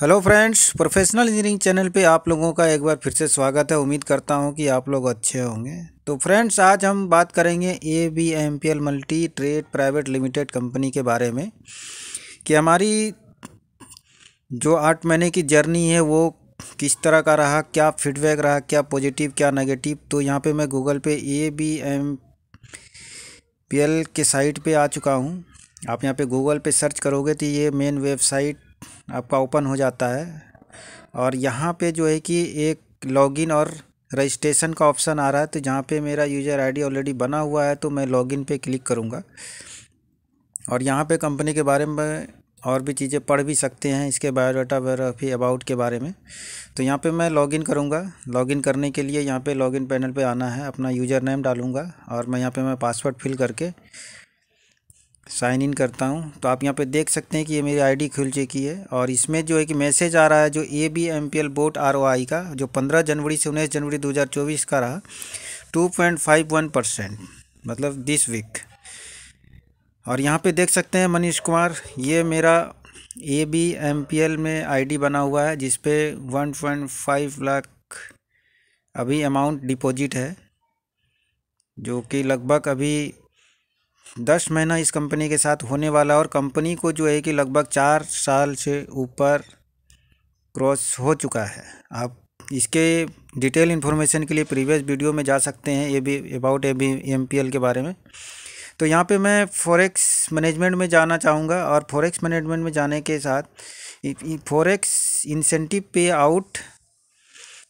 hello friends professional engineering channel पे आप लोगों का एक बार फिर से स्वागत है उम्मीद करता हूँ कि आप लोग अच्छे होंगे तो फ्रेंड्स आज हम बात करेंगे A B M P L multi trade private limited company के बारे में कि हमारी जो आठ महीने की जर्नी है वो किस तरह का रहा क्या फीडबैक रहा क्या पॉजिटिव क्या नेगेटिव तो यहाँ पे मैं गूगल पे A B M P L के साइट पे आ चुका हूँ आप यहाँ पे गूगल पे सर्च करोगे तो ये मेन वेबसाइट आपका ओपन हो जाता है और यहाँ पे जो है कि एक लॉगिन और रजिस्ट्रेशन का ऑप्शन आ रहा है तो जहाँ पे मेरा यूज़र आईडी ऑलरेडी बना हुआ है तो मैं लॉगिन पे क्लिक करूँगा और यहाँ पे कंपनी के बारे में और भी चीज़ें पढ़ भी सकते हैं इसके बायोडाटा बायोग्राफी अबाउट के बारे में तो यहाँ पे मैं लॉगिन करूँगा लॉगिन करने के लिए यहाँ पे लॉगिन पैनल पे आना है अपना यूज़र नेम डालूँगा और मैं यहाँ पे मैं पासवर्ड फिल करके साइन इन करता हूँ तो आप यहाँ पे देख सकते हैं कि ये मेरी आईडी खुल चुकी है और इसमें जो है कि मैसेज आ रहा है जो A B M P L bot R O I का जो 15 जनवरी से उन्नीस जनवरी 2024 का रहा 2.51 परसेंट मतलब दिस वीक और यहाँ पे देख सकते हैं मनीष कुमार ये मेरा A B M P L में आईडी बना हुआ है जिसपे वन फाइव लाख अभी अमाउंट डिपॉजिट है जो कि लगभग अभी दस महीना इस कंपनी के साथ होने वाला और कंपनी को जो है कि लगभग चार साल से ऊपर क्रॉस हो चुका है आप इसके डिटेल इन्फॉर्मेशन के लिए प्रीवियस वीडियो में जा सकते हैं ये भी about A B M P L के बारे में तो यहाँ पे मैं फॉरेक्स मैनेजमेंट में जाना चाहूँगा और फॉरेक्स मैनेजमेंट में जाने के साथ फॉरेक्स इंसेंटिव पे आउट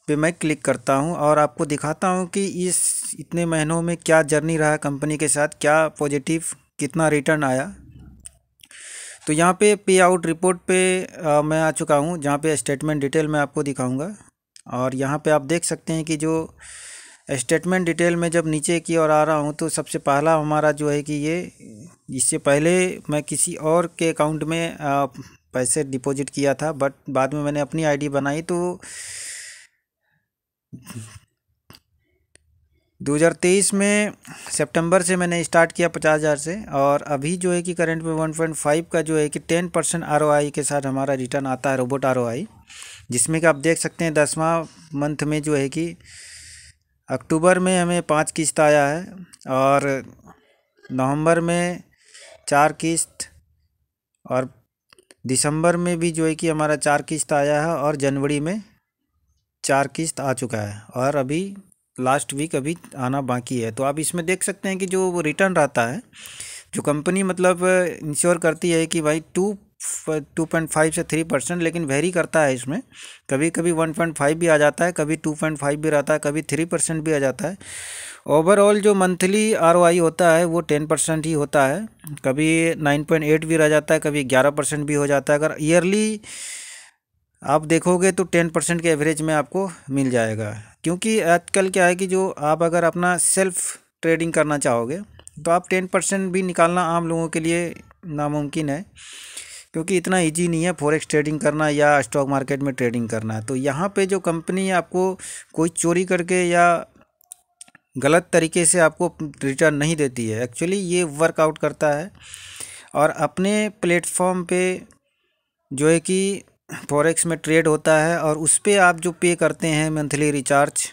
पे मैं क्लिक करता हूँ और आपको दिखाता हूँ कि इस इतने महीनों में क्या जर्नी रहा कंपनी के साथ क्या पॉजिटिव कितना रिटर्न आया तो यहाँ पे पे आउट रिपोर्ट पे आ, मैं आ चुका हूँ जहाँ पे स्टेटमेंट डिटेल मैं आपको दिखाऊंगा और यहाँ पे आप देख सकते हैं कि जो स्टेटमेंट डिटेल में जब नीचे की ओर आ रहा हूँ तो सबसे पहला हमारा जो है कि ये इससे पहले मैं किसी और के अकाउंट में आ, पैसे डिपॉजिट किया था बट बाद में मैंने अपनी आईडी बनाई तो 2023 में सितंबर से मैंने स्टार्ट किया पचास हज़ार से और अभी जो है कि करंट में 1.5 का जो है कि 10 परसेंट आर के साथ हमारा रिटर्न आता है रोबोट आर जिसमें कि आप देख सकते हैं दसवां मंथ में जो है कि अक्टूबर में हमें पाँच किस्त आया है और नवंबर में चार किस्त और दिसंबर में भी जो है कि हमारा चार किस्त आया है और जनवरी में चार किस्त आ चुका है और अभी लास्ट वीक अभी आना बाकी है तो आप इसमें देख सकते हैं कि जो रिटर्न रहता है जो कंपनी मतलब इंश्योर करती है कि भाई टू टू पॉइंट फाइव से थ्री परसेंट लेकिन वेरी करता है इसमें कभी कभी वन पॉइंट फाइव भी आ जाता है कभी टू पॉइंट फाइव भी रहता है कभी थ्री परसेंट भी आ जाता है ओवरऑल जो मंथली आर होता है वो टेन परसेंट ही होता है कभी नाइन पॉइंट एट भी रह जाता है कभी ग्यारह परसेंट भी हो जाता है अगर ईयरली आप देखोगे तो टेन परसेंट के एवरेज में आपको मिल जाएगा क्योंकि आजकल क्या है कि जो आप अगर अपना सेल्फ ट्रेडिंग करना चाहोगे तो आप टेन परसेंट भी निकालना आम लोगों के लिए नामुमकिन है क्योंकि इतना इजी नहीं है फॉरेक्स ट्रेडिंग करना या स्टॉक मार्केट में ट्रेडिंग करना तो यहाँ पे जो कंपनी आपको कोई चोरी करके या गलत तरीके से आपको रिटर्न नहीं देती है एक्चुअली ये वर्कआउट करता है और अपने प्लेटफॉर्म पे जो है कि फॉरेक्स में ट्रेड होता है और उस पर आप जो पे करते हैं monthly recharge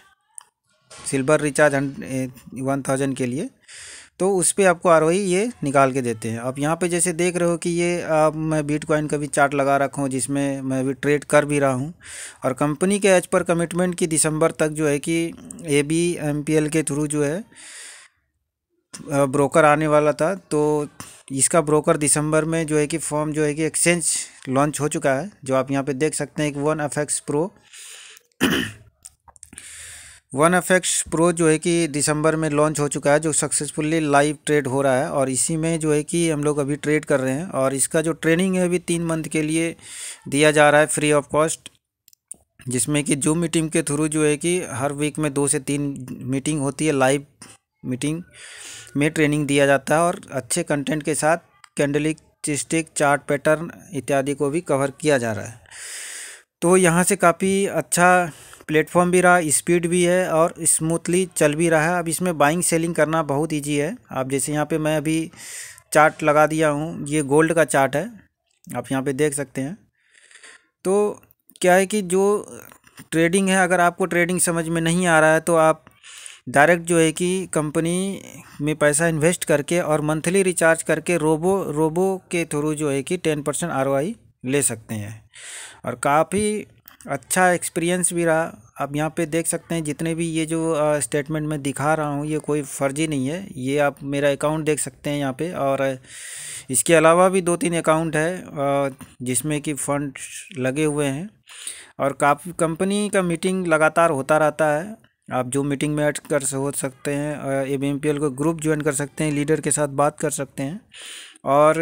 silver recharge one thousand के लिए तो उस पर आपको आर ये निकाल के देते हैं आप यहाँ पे जैसे देख रहे हो कि ये आप मैं बिटकॉइन का भी चार्ट लगा रखा हूँ जिसमें मैं भी ट्रेड कर भी रहा हूँ और कंपनी के एज पर कमिटमेंट की दिसंबर तक जो है कि A B M P L के थ्रू जो है ब्रोकर आने वाला था तो इसका ब्रोकर दिसंबर में जो है कि फॉर्म जो है कि एक्सचेंज लॉन्च हो चुका है जो आप यहाँ पे देख सकते हैं कि one F X pro one F X pro जो है कि दिसंबर में लॉन्च हो चुका है जो सक्सेसफुली लाइव ट्रेड हो रहा है और इसी में जो है कि हम लोग अभी ट्रेड कर रहे हैं और इसका जो ट्रेनिंग है अभी तीन मंथ के लिए दिया जा रहा है फ्री ऑफ कॉस्ट जिसमें कि जूम मीटिंग के थ्रू जो है कि हर वीक में दो से तीन मीटिंग होती है लाइव मीटिंग में ट्रेनिंग दिया जाता है और अच्छे कंटेंट के साथ कैंडलिक चिस्टिक चार्ट पैटर्न इत्यादि को भी कवर किया जा रहा है तो यहाँ से काफ़ी अच्छा प्लेटफॉर्म भी रहा स्पीड भी है और स्मूथली चल भी रहा है अब इसमें बाइंग सेलिंग करना बहुत ईजी है आप जैसे यहाँ पे मैं अभी चार्ट लगा दिया हूँ ये गोल्ड का चार्ट है आप यहाँ पे देख सकते हैं तो क्या है कि जो ट्रेडिंग है अगर आपको ट्रेडिंग समझ में नहीं आ रहा है तो आप डायरेक्ट जो है कि कंपनी में पैसा इन्वेस्ट करके और मंथली रिचार्ज करके रोबो रोबो के थ्रू जो है कि टेन परसेंट आर ले सकते हैं और काफ़ी अच्छा एक्सपीरियंस भी रहा आप यहाँ पे देख सकते हैं जितने भी ये जो स्टेटमेंट मैं दिखा रहा हूँ ये कोई फर्जी नहीं है ये आप मेरा अकाउंट देख सकते हैं यहाँ पे और इसके अलावा भी दो तीन अकाउंट है जिसमें कि फ़ंड लगे हुए हैं और काफ़ी कंपनी का मीटिंग लगातार होता रहता है आप जो मीटिंग में एड कर हो सकते हैं ए बी को ग्रुप ज्वाइन कर सकते हैं लीडर के साथ बात कर सकते हैं और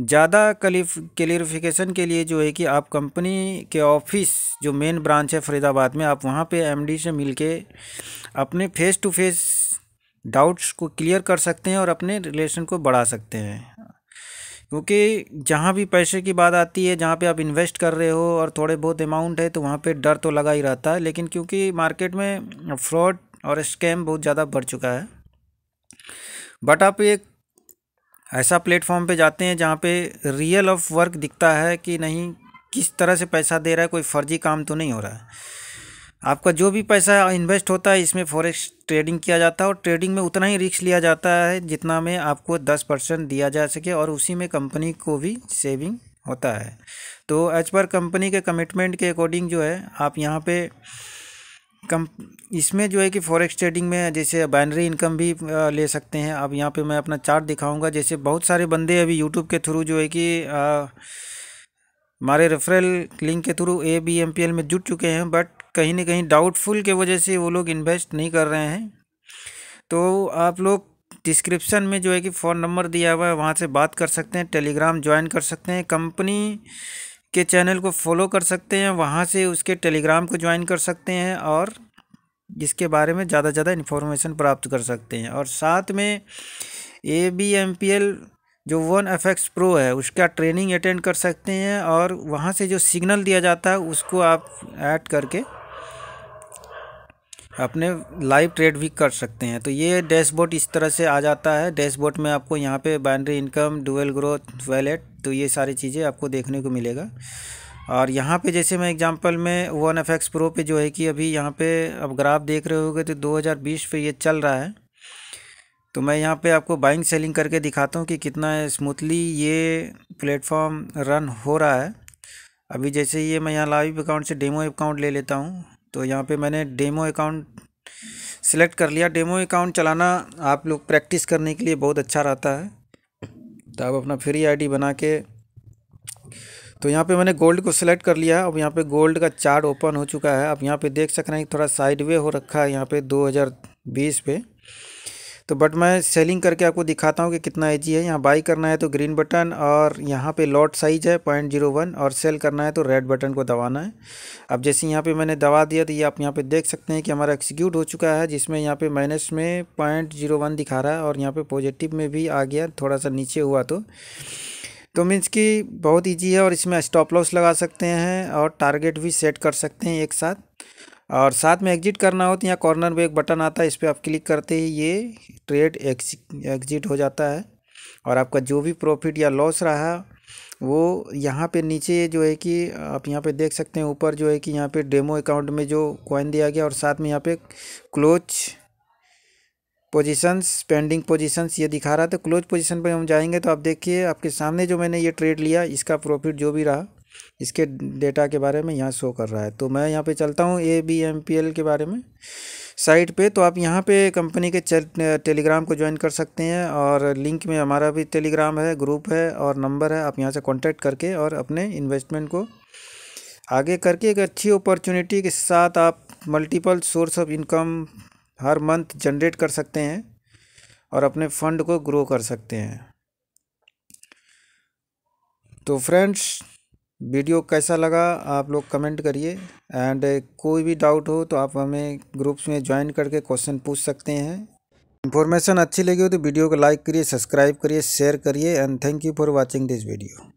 ज़्यादा क्लिफ क्लियरिफिकेशन के लिए जो है कि आप कंपनी के ऑफिस जो मेन ब्रांच है फरीदाबाद में आप वहाँ पे एमडी से मिलके अपने फेस टू फेस डाउट्स को क्लियर कर सकते हैं और अपने रिलेशन को बढ़ा सकते हैं क्योंकि जहाँ भी पैसे की बात आती है जहाँ पे आप इन्वेस्ट कर रहे हो और थोड़े बहुत अमाउंट है तो वहाँ पे डर तो लगा ही रहता है लेकिन क्योंकि मार्केट में फ्रॉड और स्कैम बहुत ज़्यादा बढ़ चुका है बट आप एक ऐसा प्लेटफॉर्म पे जाते हैं जहाँ पे रियल ऑफ वर्क दिखता है कि नहीं किस तरह से पैसा दे रहा है कोई फर्जी काम तो नहीं हो रहा है आपका जो भी पैसा इन्वेस्ट होता है इसमें फॉरेक्स ट्रेडिंग किया जाता है और ट्रेडिंग में उतना ही रिक्स लिया जाता है जितना में आपको दस परसेंट दिया जा सके और उसी में कंपनी को भी सेविंग होता है तो एज पर कंपनी के कमिटमेंट के अकॉर्डिंग जो है आप यहाँ पे कम इसमें जो है कि फॉरेक्स ट्रेडिंग में जैसे बाइनरी इनकम भी ले सकते हैं अब यहाँ पे मैं अपना चार्ट दिखाऊंगा जैसे बहुत सारे बंदे अभी यूट्यूब के थ्रू जो है कि हमारे रेफरल लिंक के through A B M P L में जुट चुके हैं बट कहीं ना कहीं डाउटफुल के वजह से वो लोग इन्वेस्ट नहीं कर रहे हैं तो आप लोग डिस्क्रिप्शन में जो है कि फ़ोन नंबर दिया हुआ है वहाँ से बात कर सकते हैं टेलीग्राम ज्वाइन कर सकते हैं कंपनी के चैनल को फॉलो कर सकते हैं वहाँ से उसके टेलीग्राम को ज्वाइन कर सकते हैं और जिसके बारे में ज़्यादा से ज़्यादा इन्फॉर्मेशन प्राप्त कर सकते हैं और साथ में A B M P L जो वन एफ एक्स प्रो है उसका ट्रेनिंग अटेंड कर सकते हैं और वहाँ से जो सिग्नल दिया जाता है उसको आप ऐड करके अपने लाइव ट्रेड भी कर सकते हैं तो ये डैशबोर्ड इस तरह से आ जाता है डैशबोर्ड में आपको यहाँ पे binary income dual growth wallet तो ये सारी चीज़ें आपको देखने को मिलेगा और यहाँ पे जैसे मैं एग्जांपल में वन एफ एक्स प्रो पे जो है कि अभी यहाँ पे अब ग्राफ देख रहे हो तो दो पे ये चल रहा है तो मैं यहाँ पर आपको बाइंग सेलिंग करके दिखाता हूँ कि कितना स्मूथली ये प्लेटफॉर्म रन हो रहा है अभी जैसे ये मैं यहाँ लाइव अकाउंट से डेमो अकाउंट ले लेता हूँ तो यहाँ पे मैंने डेमो अकाउंट सिलेक्ट कर लिया डेमो अकाउंट चलाना आप लोग प्रैक्टिस करने के लिए बहुत अच्छा रहता है तो आप अपना फ्री आईडी बना के तो यहाँ पे मैंने गोल्ड को सिलेक्ट कर लिया अब यहाँ पे गोल्ड का चार्ट ओपन हो चुका है अब यहाँ पे देख सक रहे हैं थोड़ा साइड वे हो रखा है यहाँ पर दो हज़ार तो बट मैं सेलिंग करके आपको दिखाता हूँ कि कितना एच है यहाँ बाई करना है तो ग्रीन बटन और यहाँ पे लॉट साइज है पॉइंट जीरो वन और सेल करना है तो रेड बटन को दबाना है अब जैसे यहाँ पे मैंने दबा दिया तो ये आप यहाँ पे देख सकते हैं कि हमारा एक्सिक्यूट हो चुका है जिसमें यहाँ पे माइनस में पॉइंट जीरो वन दिखा रहा है और यहाँ पर पॉजिटिव में भी आ गया थोड़ा सा नीचे हुआ तो तो मीन्स कि बहुत ईजी है और इसमें स्टॉप लॉस लगा सकते हैं और टारगेट भी सेट कर सकते हैं एक साथ और साथ में एग्जिट करना हो तो यहाँ कॉर्नर में एक बटन आता है इस पर आप क्लिक करते ही ये ट्रेड एग्जिट हो जाता है और आपका जो भी प्रॉफिट या लॉस रहा वो यहाँ पे नीचे जो है कि आप यहाँ पे देख सकते हैं ऊपर जो है कि यहाँ पे डेमो अकाउंट में जो कॉइन दिया गया और साथ में यहाँ पे क्लोज पोजीशंस पेंडिंग पोजीशंस ये दिखा रहा था क्लोज पोजीशन पे हम जाएंगे तो आप देखिए आपके सामने जो मैंने ये ट्रेड लिया इसका प्रॉफिट जो भी रहा इसके डेटा के बारे में यहाँ शो कर रहा है तो मैं यहाँ पे चलता हूँ A B M P L के बारे में साइट पे तो आप यहाँ पे कंपनी के टेलीग्राम को ज्वाइन कर सकते हैं और लिंक में हमारा भी टेलीग्राम है ग्रुप है और नंबर है आप यहाँ से कॉन्टैक्ट करके और अपने इन्वेस्टमेंट को आगे करके एक अच्छी अपॉर्चुनिटी के साथ आप मल्टीपल सोर्स ऑफ इनकम हर मंथ जनरेट कर सकते हैं और अपने फंड को ग्रो कर सकते हैं तो फ्रेंड्स वीडियो कैसा लगा आप लोग कमेंट करिए एंड कोई भी डाउट हो तो आप हमें ग्रुप्स में ज्वाइन करके क्वेश्चन पूछ सकते हैं इन्फॉर्मेशन अच्छी लगी हो तो वीडियो को लाइक करिए सब्सक्राइब करिए शेयर करिए and thank you for watching this video